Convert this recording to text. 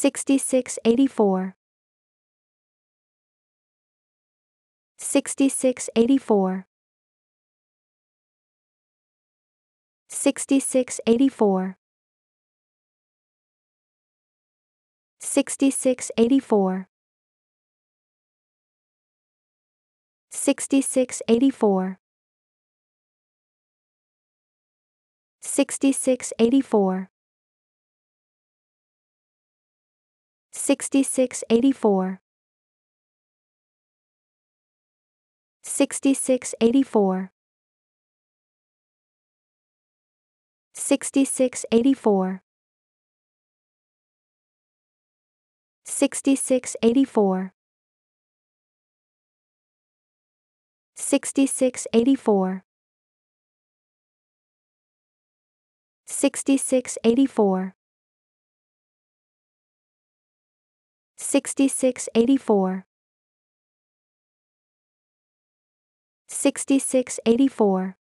6684 6684 6684 6684 6684 6684 6684 6684 6684 6684 6684 6684 6684 6684